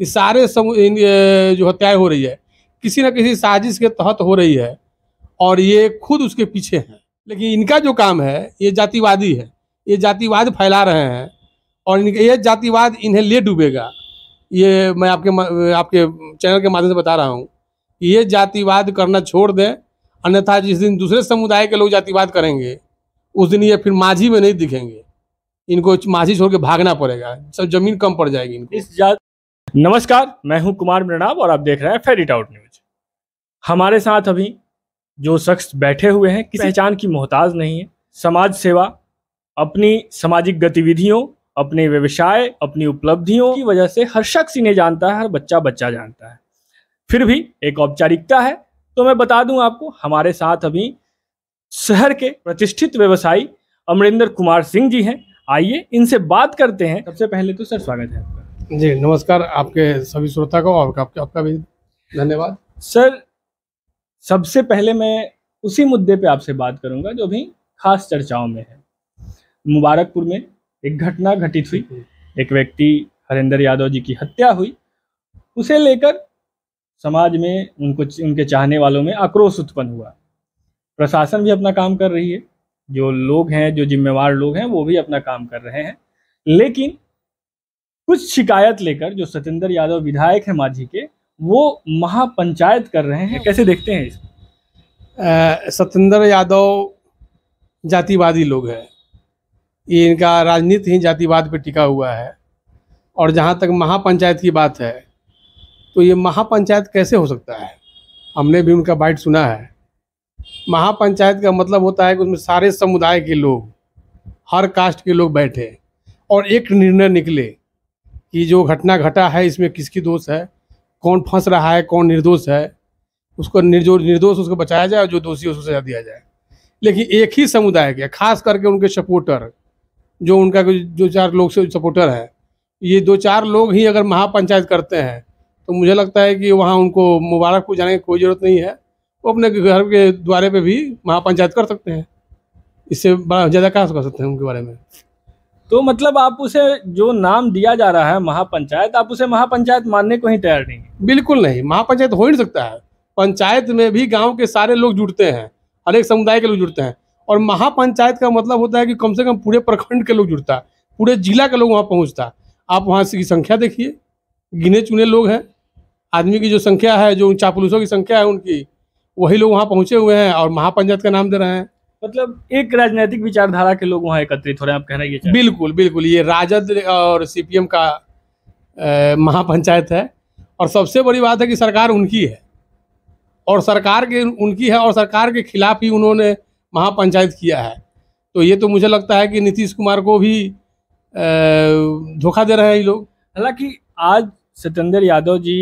कि सारे जो हत्याएं हो रही है किसी न किसी साजिश के तहत हो रही है और ये खुद उसके पीछे हैं लेकिन इनका जो काम है ये जातिवादी है ये जातिवाद फैला रहे हैं और इनके ये जातिवाद इन्हें ले डूबेगा ये मैं आपके आपके चैनल के माध्यम से बता रहा हूँ ये जातिवाद करना छोड़ दें अन्यथा जिस दिन दूसरे समुदाय के लोग जातिवाद करेंगे उस दिन ये फिर माझी में नहीं दिखेंगे इनको माझी छोड़ के भागना पड़ेगा सब जमीन कम पड़ जाएगी इनको इस जा, नमस्कार मैं हूं कुमार मृणाव और आप देख रहे हैं फेरिट आउट न्यूज हमारे साथ अभी जो शख्स बैठे हुए हैं किसी पहचान की मोहताज नहीं है समाज सेवा अपनी सामाजिक गतिविधियों अपने व्यवसाय अपनी उपलब्धियों की वजह से हर शख्स इन्हें जानता है हर बच्चा बच्चा जानता है फिर भी एक औपचारिकता है तो मैं बता दूं आपको हमारे साथ अभी शहर के प्रतिष्ठित व्यवसायी अमरिंदर कुमार सिंह जी हैं आइए इनसे बात करते हैं सबसे पहले तो सर स्वागत है आपका जी नमस्कार आपके सभी श्रोता को और आपका आपका भी धन्यवाद सर सबसे पहले मैं उसी मुद्दे पे आपसे बात करूंगा जो भी खास चर्चाओं में है मुबारकपुर में एक घटना घटित हुई एक व्यक्ति हरेंद्र यादव जी की हत्या हुई उसे लेकर समाज में उनको उनके चाहने वालों में आक्रोश उत्पन्न हुआ प्रशासन भी अपना काम कर रही है जो लोग हैं जो जिम्मेवार लोग हैं वो भी अपना काम कर रहे हैं लेकिन कुछ शिकायत लेकर जो सत्येंद्र यादव विधायक है माझी के वो महापंचायत कर रहे हैं कैसे देखते हैं इसको सत्येंद्र यादव जातिवादी लोग हैं ये इनका राजनीति ही जातिवाद पर टिका हुआ है और जहाँ तक महापंचायत की बात है तो ये महापंचायत कैसे हो सकता है हमने भी उनका बाइट सुना है महापंचायत का मतलब होता है कि उसमें सारे समुदाय के लोग हर कास्ट के लोग बैठे और एक निर्णय निकले कि जो घटना घटा है इसमें किसकी दोष है कौन फंस रहा है कौन निर्दोष है उसको निर्जो निर्दोष उसको बचाया जाए और जो दोषी उसको सजा दिया जाए लेकिन एक ही समुदाय के खास करके उनके सपोर्टर जो उनका जो चार लोग से सपोर्टर है ये दो चार लोग ही अगर महापंचायत करते हैं तो मुझे लगता है कि वहाँ उनको मुबारकपुर जाने की कोई ज़रूरत नहीं है वो अपने घर के द्वारे पे भी महापंचायत कर सकते हैं इससे बड़ा ज़्यादा क्या कर सकते हैं उनके बारे में तो मतलब आप उसे जो नाम दिया जा रहा है महापंचायत आप उसे महापंचायत मानने को ही तैयार नहीं बिल्कुल नहीं महापंचायत हो ही नहीं सकता है पंचायत में भी गाँव के सारे लोग जुड़ते हैं हर एक समुदाय के लोग जुड़ते हैं और महापंचायत का मतलब होता है कि कम से कम पूरे प्रखंड के लोग जुड़ता है पूरे जिला के लोग वहाँ पहुँचता आप वहाँ की संख्या देखिए गिने चुने लोग हैं आदमी की जो संख्या है जो चापलूसों की संख्या है उनकी वही लोग वहाँ पहुँचे हुए हैं और महापंचायत का नाम दे रहे हैं मतलब एक राजनीतिक विचारधारा के लोग वहाँ एकत्रित हो रहे हैं आप कह रहे हैं बिल्कुल बिल्कुल ये राजद और सीपीएम का महापंचायत है और सबसे बड़ी बात है कि सरकार उनकी है और सरकार के उनकी है और सरकार के खिलाफ ही उन्होंने महापंचायत किया है तो ये तो मुझे लगता है कि नीतीश कुमार को भी धोखा दे रहे हैं ये लोग हालांकि आज सत्येंद्र यादव जी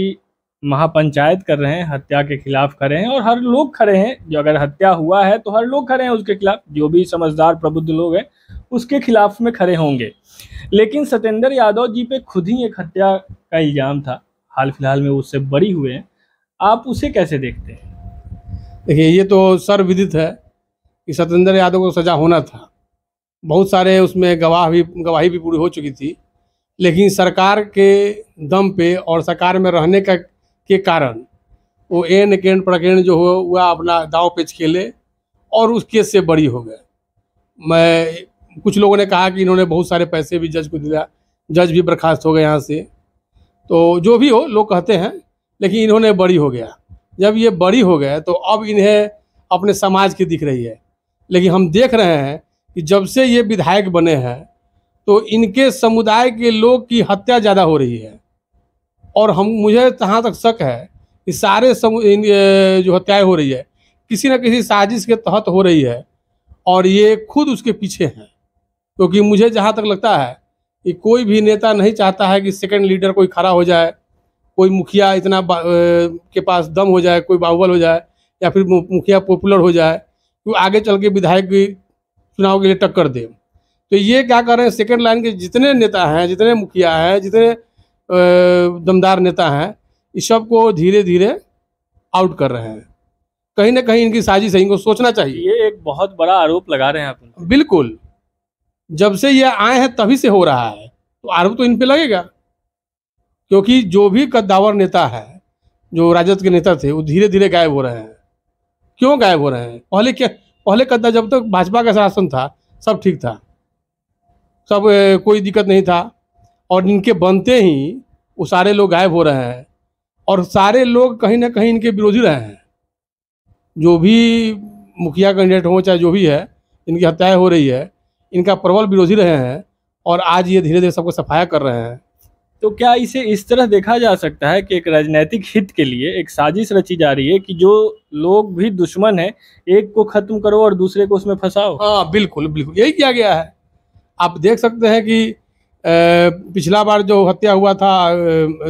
महापंचायत कर रहे हैं हत्या के खिलाफ खड़े हैं और हर लोग खड़े हैं जो अगर हत्या हुआ है तो हर लोग खड़े हैं उसके खिलाफ जो भी समझदार प्रबुद्ध लोग हैं उसके खिलाफ में खड़े होंगे लेकिन सत्येंद्र यादव जी पे खुद ही एक हत्या का इल्ज़ाम था हाल फिलहाल में उससे बड़ी हुए हैं आप उसे कैसे देखते हैं देखिए ये तो सर्वविदित है कि सत्येंद्र यादव को सज़ा होना था बहुत सारे उसमें गवाह भी गवाही भी पूरी हो चुकी थी लेकिन सरकार के दम पे और सरकार में रहने का के कारण वो एन केंड प्रकेंड जो हुआ वह अपना दाव पेच खेले और उस केस से बड़ी हो गए मैं कुछ लोगों ने कहा कि इन्होंने बहुत सारे पैसे भी जज को दिया जज भी बर्खास्त हो गए यहाँ से तो जो भी हो लोग कहते हैं लेकिन इन्होंने बड़ी हो गया जब ये बड़ी हो गए तो अब इन्हें अपने समाज की दिख रही है लेकिन हम देख रहे हैं कि जब से ये विधायक बने हैं तो इनके समुदाय के लोग की हत्या ज़्यादा हो रही है और हम मुझे जहाँ तक शक है कि सारे सम जो हत्याएं हो रही है किसी न किसी साजिश के तहत हो रही है और ये खुद उसके पीछे हैं क्योंकि तो मुझे जहाँ तक लगता है कि कोई भी नेता नहीं चाहता है कि सेकंड लीडर कोई खड़ा हो जाए कोई मुखिया इतना के पास दम हो जाए कोई बाहुबल हो जाए या फिर मुखिया पॉपुलर हो जाए तो आगे चल के विधायक चुनाव के लिए टक्कर दे तो ये क्या कर रहे हैं सेकेंड लाइन के जितने नेता हैं जितने मुखिया हैं जितने दमदार नेता हैं इस सब को धीरे धीरे आउट कर रहे हैं कहीं ना कहीं इनकी साजिश है इनको सोचना चाहिए ये एक बहुत बड़ा आरोप लगा रहे हैं आप बिल्कुल जब से ये आए हैं तभी से हो रहा है तो आरोप तो इन पे लगेगा क्योंकि जो भी कद्दावर नेता है जो राजद के नेता थे वो धीरे धीरे गायब हो रहे हैं क्यों गायब हो रहे हैं पहले क्या पहले कद्दा जब तक तो भाजपा का शासन था सब ठीक था सब ए, कोई दिक्कत नहीं था और इनके बनते ही वो सारे लोग गायब हो रहे हैं और सारे लोग कहीं ना कहीं इनके विरोधी रहे हैं जो भी मुखिया कैंडिडेट हो चाहे जो भी है इनकी हत्याएं हो रही है इनका प्रबल विरोधी रहे हैं और आज ये धीरे धीरे सबको सफाया कर रहे हैं तो क्या इसे इस तरह देखा जा सकता है कि एक राजनीतिक हित के लिए एक साजिश रची जा रही है कि जो लोग भी दुश्मन है एक को खत्म करो और दूसरे को उसमें फंसाओ हाँ बिल्कुल बिल्कुल यही किया गया है आप देख सकते हैं कि पिछला बार जो हत्या हुआ था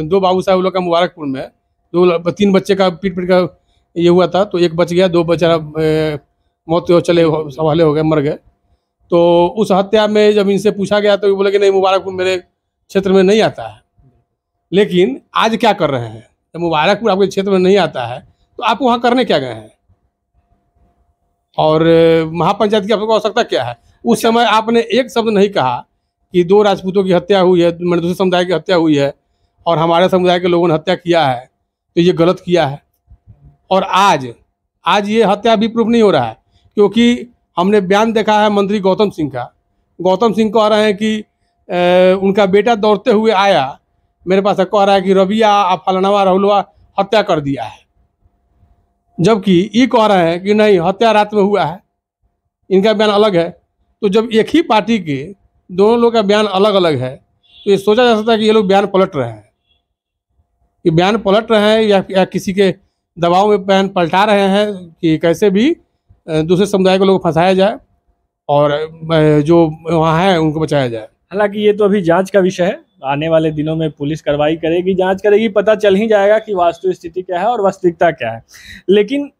दो बाबू साहब लोग का मुबारकपुर में दो तीन बच्चे का पीट पीट का ये हुआ था तो एक बच गया दो बेचारा मौत हो चले सवाले हो गए मर गए तो उस हत्या में जब इनसे पूछा गया तो ये बोले कि नहीं मुबारकपुर मेरे क्षेत्र में नहीं आता है लेकिन आज क्या कर रहे हैं जब मुबारकपुर आपके क्षेत्र में नहीं आता है तो आप वहाँ करने क्या गए हैं और महापंचायत की आपको आवश्यकता क्या है उस समय आपने एक शब्द नहीं कहा कि दो राजपूतों की हत्या हुई है मैंने मतलब दूसरे समुदाय की हत्या हुई है और हमारे समुदाय के लोगों ने हत्या किया है तो ये गलत किया है और आज आज ये हत्या भी प्रूफ नहीं हो रहा है क्योंकि हमने बयान देखा है मंत्री गौतम सिंह का गौतम सिंह कह रहे हैं कि ए, उनका बेटा दौड़ते हुए आया मेरे पास कह रहा है कि रविया रबिया फलनावा रहुलवा हत्या कर दिया है जबकि ये कह रहे हैं कि नहीं हत्या रात में हुआ है इनका बयान अलग है तो जब एक ही पार्टी के दोनों लोग का बयान अलग अलग है तो ये सोचा जा सकता है कि ये लोग बयान पलट रहे हैं कि बयान पलट रहे हैं या, या किसी के दबाव में बयान पलटा रहे हैं कि कैसे भी दूसरे समुदाय को लोग फंसाया जाए और जो वहाँ हैं उनको बचाया जाए हालांकि ये तो अभी जांच का विषय है आने वाले दिनों में पुलिस कार्रवाई करेगी जांच करेगी पता चल ही जाएगा कि वास्तु स्थिति क्या है और वास्तविकता क्या है लेकिन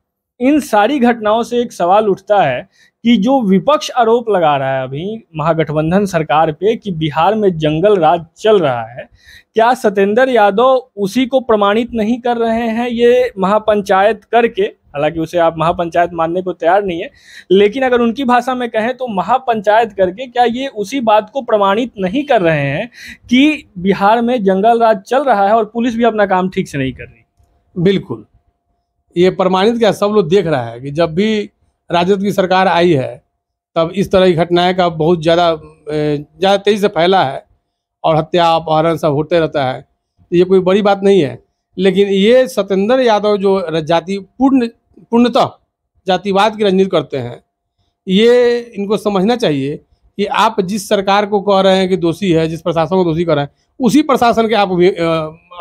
इन सारी घटनाओं से एक सवाल उठता है कि जो विपक्ष आरोप लगा रहा है अभी महागठबंधन सरकार पे कि बिहार में जंगल राज चल रहा है क्या सत्येंद्र यादव उसी को प्रमाणित नहीं कर रहे हैं ये महापंचायत करके हालांकि उसे आप महापंचायत मानने को तैयार नहीं है लेकिन अगर उनकी भाषा में कहें तो महापंचायत करके क्या ये उसी बात को प्रमाणित नहीं कर रहे हैं कि बिहार में जंगल राज चल रहा है और पुलिस भी अपना काम ठीक से नहीं कर रही बिल्कुल ये प्रमाणित क्या सब लोग देख रहा है कि जब भी राजद की सरकार आई है तब इस तरह की घटनाएं का बहुत ज़्यादा ज़्यादा तेज़ी से फैला है और हत्या अपहरण सब होते रहता है तो ये कोई बड़ी बात नहीं है लेकिन ये सत्येंद्र यादव जो जाति पूर्ण पूर्णतः जातिवाद की राजनीति करते हैं ये इनको समझना चाहिए कि आप जिस सरकार को कह रहे हैं कि दोषी है जिस प्रशासन को दोषी कर रहे हैं उसी प्रशासन के आप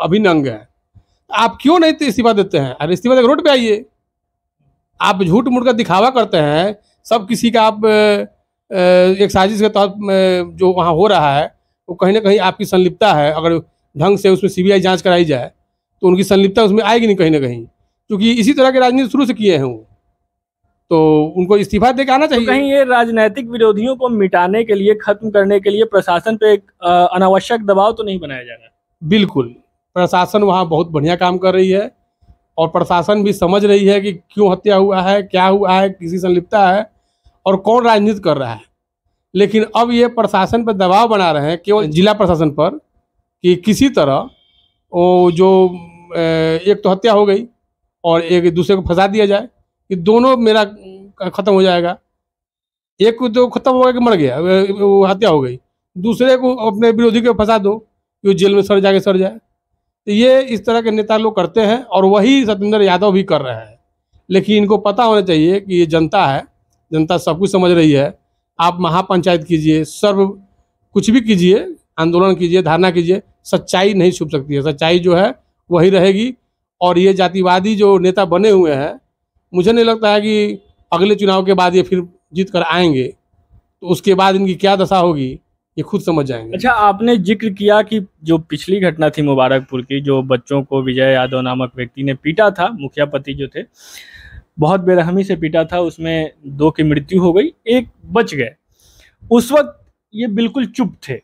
अभिन्न अंग हैं आप क्यों नहीं इस्तीफा देते हैं अरे इस्तीफा देकर रोड पर आइए आप झूठ मूठ का दिखावा करते हैं सब किसी का आप एक साजिश के तहत जो वहाँ हो रहा है वो कहीं ना कहीं आपकी संलिप्तता है अगर ढंग से उसमें सीबीआई जांच कराई जाए तो उनकी संलिप्तता उसमें आएगी नहीं कहीं ना कहीं क्योंकि इसी तरह के राजनीति शुरू से किए हैं वो तो उनको इस्तीफा दे के आना तो चाहिए तो कहीं ये राजनीतिक विरोधियों को मिटाने के लिए खत्म करने के लिए प्रशासन पे एक अनावश्यक दबाव तो नहीं बनाया जा बिल्कुल प्रशासन वहाँ बहुत बढ़िया काम कर रही है और प्रशासन भी समझ रही है कि क्यों हत्या हुआ है क्या हुआ है किसी संलिप्ता है और कौन राजनीति कर रहा है लेकिन अब ये प्रशासन पर दबाव बना रहे हैं केवल हाँ जिला प्रशासन पर कि किसी तरह वो जो एक तो हत्या हो गई और एक दूसरे को फंसा दिया जाए कि दोनों मेरा ख़त्म हो जाएगा एक को तो खत्म हो गया कि मर गया वो हत्या हो गई दूसरे को अपने विरोधी को फंसा दो कि वो जेल में सड़ जाके सड़ जाए तो ये इस तरह के नेता लोग करते हैं और वही सत्येंद्र यादव भी कर रहे हैं लेकिन इनको पता होना चाहिए कि ये जनता है जनता सब कुछ समझ रही है आप महापंचायत कीजिए सर्व कुछ भी कीजिए आंदोलन कीजिए धारणा कीजिए सच्चाई नहीं छुप सकती है सच्चाई जो है वही रहेगी और ये जातिवादी जो नेता बने हुए हैं मुझे नहीं लगता है कि अगले चुनाव के बाद ये फिर जीत कर आएंगे तो उसके बाद इनकी क्या दशा होगी ये खुद समझ जाएंगे अच्छा आपने जिक्र किया कि जो पिछली घटना थी मुबारकपुर की जो बच्चों को विजय यादव नामक व्यक्ति ने पीटा था मुखिया पति जो थे बहुत बेरहमी से पीटा था उसमें दो की मृत्यु हो गई एक बच गए उस वक्त ये बिल्कुल चुप थे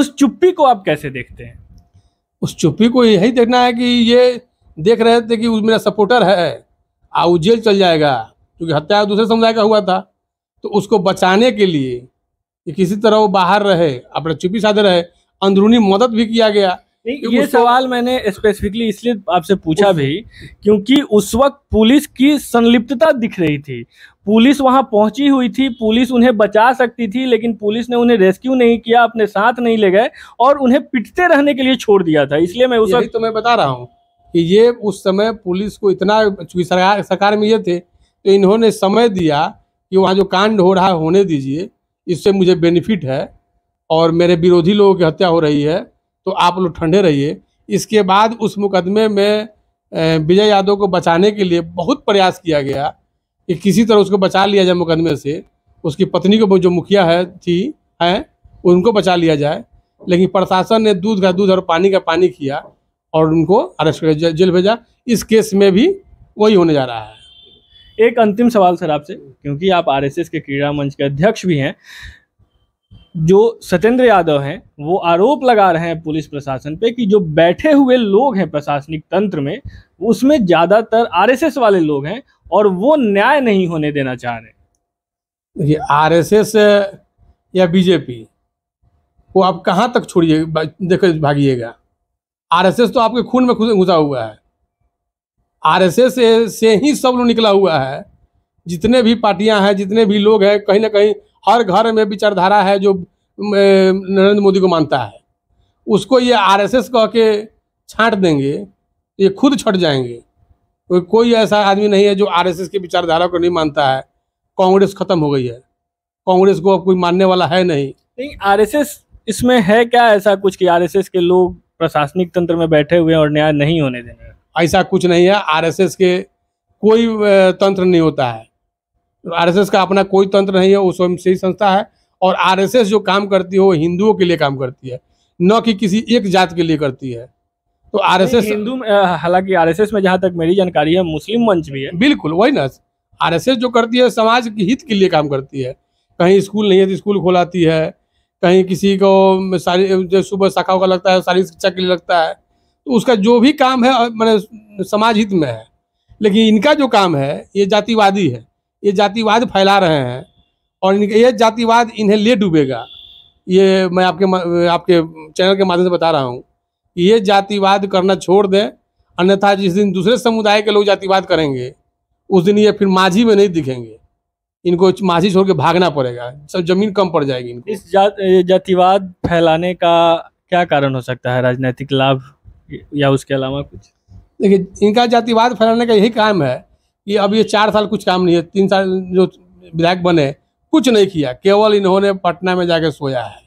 उस चुप्पी को आप कैसे देखते हैं उस चुप्पी को यही देखना है कि ये देख रहे थे कि मेरा सपोर्टर है आ जेल चल जाएगा क्योंकि हत्या दूसरे समुदाय का हुआ था तो उसको बचाने के लिए कि किसी तरह वो बाहर रहे अपने चुपी साधे रहे अंदरूनी मदद भी किया गया ये सवाल मैंने स्पेसिफिकली इसलिए आपसे पूछा भी क्योंकि उस वक्त पुलिस की संलिप्तता दिख रही थी पुलिस वहां पहुंची हुई थी पुलिस उन्हें बचा सकती थी लेकिन पुलिस ने उन्हें रेस्क्यू नहीं किया अपने साथ नहीं ले गए और उन्हें पिटते रहने के लिए छोड़ दिया था इसलिए मैं उस वक्त तो मैं बता रहा हूँ कि ये उस समय पुलिस को इतना सरकार सरकार में ये थे तो इन्होंने समय दिया कि वहाँ जो कांड हो रहा है होने दीजिए इससे मुझे बेनिफिट है और मेरे विरोधी लोगों की हत्या हो रही है तो आप लोग ठंडे रहिए इसके बाद उस मुकदमे में विजय यादव को बचाने के लिए बहुत प्रयास किया गया कि किसी तरह उसको बचा लिया जाए मुकदमे से उसकी पत्नी को जो मुखिया है थी हैं उनको बचा लिया जाए लेकिन प्रशासन ने दूध का दूध और पानी का पानी किया और उनको अरेस्ट कर जेल भेजा इस केस में भी वही होने जा रहा है एक अंतिम सवाल सर आपसे क्योंकि आप आरएसएस के क्रीड़ा मंच के अध्यक्ष भी हैं जो सत्येंद्र यादव हैं वो आरोप लगा रहे हैं पुलिस प्रशासन पे कि जो बैठे हुए लोग हैं प्रशासनिक तंत्र में उसमें ज़्यादातर आरएसएस वाले लोग हैं और वो न्याय नहीं होने देना चाह रहे ये आरएसएस या बीजेपी को आप कहाँ तक छोड़िए देखो भागिएगा आरएसएस तो आपके खून में घुसा हुआ है आरएसएस से, से ही सब लोग निकला हुआ है जितने भी पार्टियां हैं जितने भी लोग हैं कहीं ना कहीं हर घर में विचारधारा है जो नरेंद्र मोदी को मानता है उसको ये आरएसएस कह के छाँट देंगे ये खुद छट जाएंगे कोई ऐसा आदमी नहीं है जो आरएसएस की विचारधारा को नहीं मानता है कांग्रेस खत्म हो गई है कांग्रेस को अब कोई मानने वाला है नहीं नहीं आरएसएस इसमें है क्या ऐसा कुछ कि आरएसएस के लोग प्रशासनिक तंत्र में बैठे हुए हैं और न्याय नहीं होने देंगे ऐसा कुछ नहीं है आरएसएस के कोई तंत्र नहीं होता है आरएसएस का अपना कोई तंत्र नहीं है वो स्वयंसेवी संस्था है और आरएसएस जो काम करती है वो हिंदुओं के लिए काम करती है न कि किसी एक जात के लिए करती है तो आरएसएस हिंदू हालांकि आरएसएस में जहाँ तक मेरी जानकारी है मुस्लिम मंच भी है बिल्कुल वही ना आरएसएस जो करती है समाज के हित के लिए काम करती है कहीं स्कूल नहीं है तो स्कूल खोलाती है कहीं किसी को सारी जो सुबह शाखा का लगता है शारीरिक शिक्षा के लिए लगता है तो उसका जो भी काम है मैंने समाज हित में है लेकिन इनका जो काम है ये जातिवादी है ये जातिवाद फैला रहे हैं और इनके ये जातिवाद इन्हें ले डूबेगा ये मैं आपके आपके चैनल के माध्यम से बता रहा हूँ ये जातिवाद करना छोड़ दें अन्यथा जिस दिन दूसरे समुदाय के लोग जातिवाद करेंगे उस दिन ये फिर माझी में नहीं दिखेंगे इनको माझी छोड़ के भागना पड़ेगा सब जमीन कम पड़ जाएगी इनको इस जा, जातिवाद फैलाने का क्या कारण हो सकता है राजनीतिक लाभ या उसके अलावा कुछ देखिए इनका जातिवाद फैलाने का यही काम है कि अब ये चार साल कुछ काम नहीं है तीन साल जो विधायक बने कुछ नहीं किया केवल इन्होंने पटना में जाके सोया है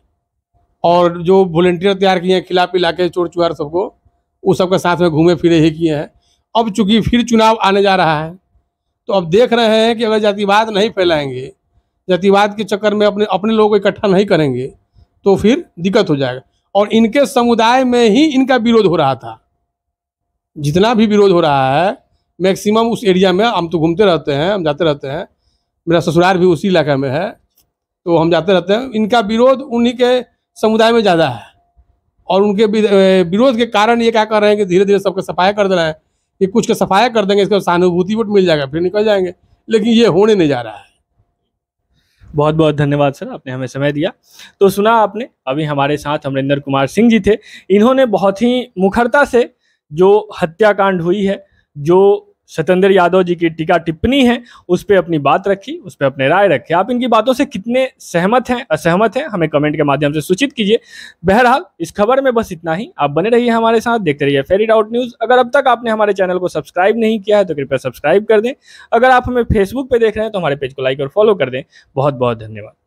और जो वॉलेंटियर तैयार किए हैं खिला पिला के चोर चुहार सबको वो सबके साथ में घूमे फिरे ही किए हैं अब चूंकि फिर चुनाव आने जा रहा है तो अब देख रहे हैं कि अगर जातिवाद नहीं फैलाएंगे जातिवाद के चक्कर में अपने अपने लोगों को इकट्ठा नहीं करेंगे तो फिर दिक्कत हो जाएगा और इनके समुदाय में ही इनका विरोध हो रहा था जितना भी विरोध हो रहा है मैक्सिमम उस एरिया में हम तो घूमते रहते हैं हम जाते रहते हैं मेरा ससुराल भी उसी इलाके में है तो हम जाते रहते हैं इनका विरोध उन्हीं के समुदाय में ज़्यादा है और उनके विरोध के कारण ये क्या कर रहे हैं कि धीरे धीरे सबका सफाया कर दे रहे हैं कि कुछ का सफाया कर देंगे इसका सहानुभूति वोट मिल जाएगा फिर निकल जाएंगे लेकिन ये होने नहीं जा रहा है बहुत बहुत धन्यवाद सर आपने हमें समय दिया तो सुना आपने अभी हमारे साथ अमरिंदर कुमार सिंह जी थे इन्होंने बहुत ही मुखरता से जो हत्याकांड हुई है जो सतेंद्र यादव जी की टीका टिप्पणी है उस पर अपनी बात रखी उस पर अपने राय रखी आप इनकी बातों से कितने सहमत हैं असहमत हैं हमें कमेंट के माध्यम से सूचित कीजिए बहरहाल इस खबर में बस इतना ही आप बने रहिए हमारे साथ देखते रहिए फेरी डाउट न्यूज़ अगर अब तक आपने हमारे चैनल को सब्सक्राइब नहीं किया है तो कृपया सब्सक्राइब कर दें अगर आप हमें फेसबुक पर देख रहे हैं तो हमारे पेज को लाइक और फॉलो कर दें बहुत बहुत धन्यवाद